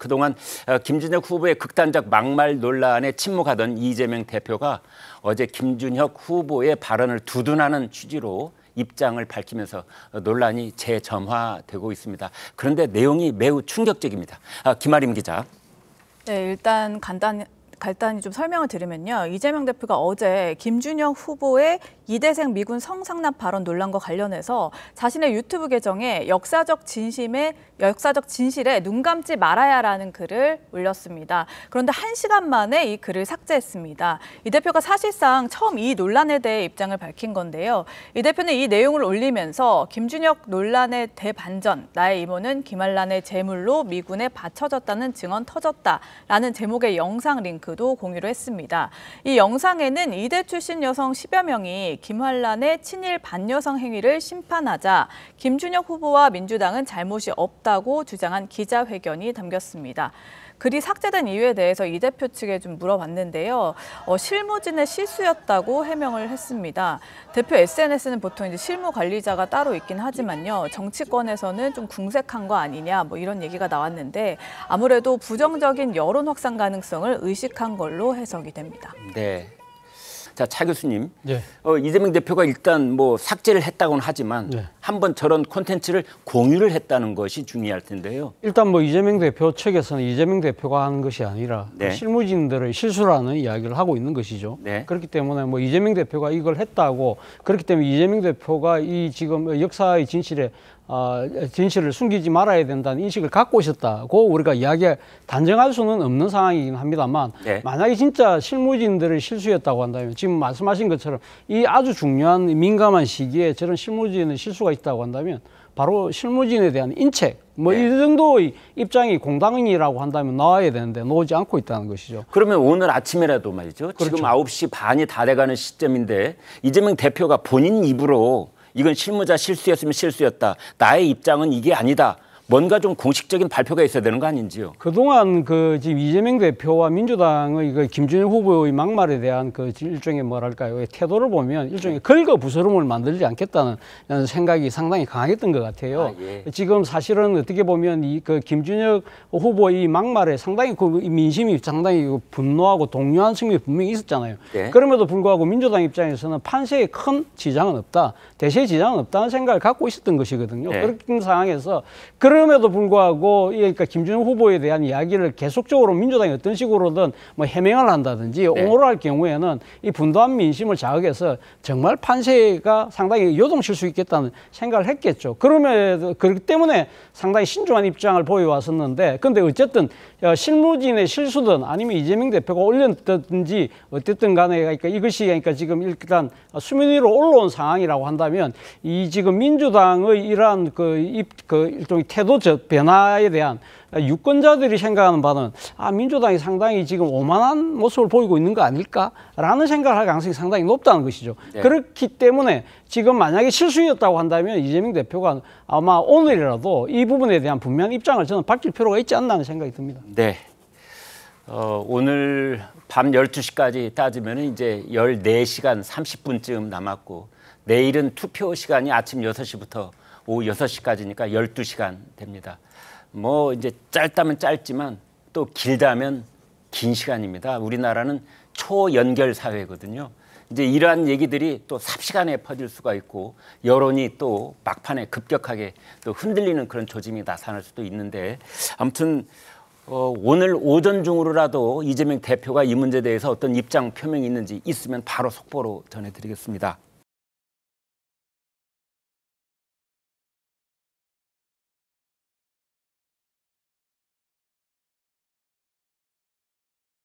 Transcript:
그동안 어, 김준혁 후보의 극단적 막말 논란에 침묵하던 이재명 대표가 어제 김준혁 후보의 발언을 두둔하는 취지로 입장을 밝히면서 어, 논란이 재점화되고 있습니다. 그런데 내용이 매우 충격적입니다. 아, 김아림 기자. 네, 일단 간단히 간단히 좀 설명을 드리면요. 이재명 대표가 어제 김준영 후보의 이대생 미군 성상납 발언 논란과 관련해서 자신의 유튜브 계정에 역사적 진심에 역사적 진실에 눈 감지 말아야라는 글을 올렸습니다. 그런데 한 시간 만에 이 글을 삭제했습니다. 이 대표가 사실상 처음 이 논란에 대해 입장을 밝힌 건데요. 이 대표는 이 내용을 올리면서 김준혁 논란의 대반전, 나의 임원은 김한란의 재물로 미군에 바쳐졌다는 증언 터졌다라는 제목의 영상 링크 링크도 공유를 했습니다. 이 영상에는 이대 출신 여성 10여 명이 김환란의 친일 반여성 행위를 심판하자 김준혁 후보와 민주당은 잘못이 없다고 주장한 기자회견이 담겼습니다. 글이 삭제된 이유에 대해서 이 대표 측에 좀 물어봤는데요. 어, 실무진의 실수였다고 해명을 했습니다. 대표 SNS는 보통 이제 실무 관리자가 따로 있긴 하지만요. 정치권에서는 좀 궁색한 거 아니냐 뭐 이런 얘기가 나왔는데 아무래도 부정적인 여론 확산 가능성을 의식하 선택한 걸로 해석이 됩니다. 네. 자, 차 교수님. 네. 어, 이재명 대표가 일단 뭐 삭제를 했다고는 하지만 네. 한번 저런 콘텐츠를 공유를 했다는 것이 중요할 텐데요. 일단 뭐 이재명 대표 측에서는 이재명 대표가 하는 것이 아니라 그 네. 실무진들의 실수라는 이야기를 하고 있는 것이죠. 네. 그렇기 때문에 뭐 이재명 대표가 이걸 했다고 그렇기 때문에 이재명 대표가 이 지금 역사의 진실에 아, 진실을 숨기지 말아야 된다는 인식을 갖고 있었다고 우리가 이야기 단정할 수는 없는 상황이긴 합니다만 네. 만약에 진짜 실무진들의 실수였다고 한다면 지금 말씀하신 것처럼 이 아주 중요한 민감한 시기에 저런 실무진의 실수가 있다고 한다면 바로 실무진에 대한 인책 뭐 네. 이 정도의 입장이 공당이라고 한다면 나와야 되는데 나오지 않고 있다는 것이죠. 그러면 오늘 아침이라도 말이죠. 그렇죠. 지금 9시 반이 다 돼가는 시점인데 이재명 대표가 본인 입으로 이건 실무자 실수였으면 실수였다. 나의 입장은 이게 아니다. 뭔가 좀 공식적인 발표가 있어야 되는 거 아닌지요? 그동안 그 지금 이재명 대표와 민주당의 그 김준일 후보의 막말에 대한 그 일종의 뭐랄까요 태도를 보면 일종의 네. 긁어 부스럼을 만들지 않겠다는 생각이 상당히 강했던 것 같아요. 아, 예. 지금 사실은 어떻게 보면 이 그 김준혁 후보의 막말에 상당히 그 민심이 상당히 그 분노하고 동요한 측면이 분명히 있었잖아요. 예. 그럼에도 불구하고 민주당 입장에서는 판세에 큰 지장은 없다, 대세 지장은 없다는 생각을 갖고 있었던 것이거든요. 예. 그런 상황에서 그런 그럼에도 불구하고 그러니까 김준영 후보에 대한 이야기를 계속적으로 민주당이 어떤 식으로든 뭐 해명을 한다든지 네. 옹호를 할 경우에는 이 분노한 민심을 자극해서 정말 판세가 상당히 요동칠 수 있겠다는 생각을 했겠죠. 그럼에도 그렇기 때문에 상당히 신중한 입장을 보여왔었는데 근데 어쨌든 어, 실무진의 실수든 아니면 이재명 대표가 올렸든지 어쨌든 간에 그러니까 이것이 그러니까 지금 일단 수면 위로 올라온 상황이라고 한다면 이 지금 민주당의 이러한 그 입그 그 일종의 태도 제도적 변화에 대한 유권자들이 생각하는 바는 아 민주당이 상당히 지금 오만한 모습을 보이고 있는 거 아닐까라는 생각을 할 가능성이 상당히 높다는 것이죠. 네. 그렇기 때문에 지금 만약에 실수였다고 한다면 이재명 대표가 아마 오늘이라도 이 부분에 대한 분명한 입장을 저는 밝힐 필요가 있지 않나 하는 생각이 듭니다. 네. 어, 오늘 밤 12시까지 따지면 이제 14시간 30분쯤 남았고 내일은 투표 시간이 아침 6시부터 오후 6시까지니까 12시간 됩니다. 뭐 이제 짧다면 짧지만 또 길다면 긴 시간입니다. 우리나라는 초연결 사회거든요. 이제 이러한 얘기들이 또 삽시간에 퍼질 수가 있고 여론이 또 막판에 급격하게 또 흔들리는 그런 조짐이 나타날 수도 있는데 아무튼 어, 오늘 오전 중으로라도 이재명 대표가 이 문제에 대해서 어떤 입장 표명이 있는지 있으면 바로 속보로 전해드리겠습니다.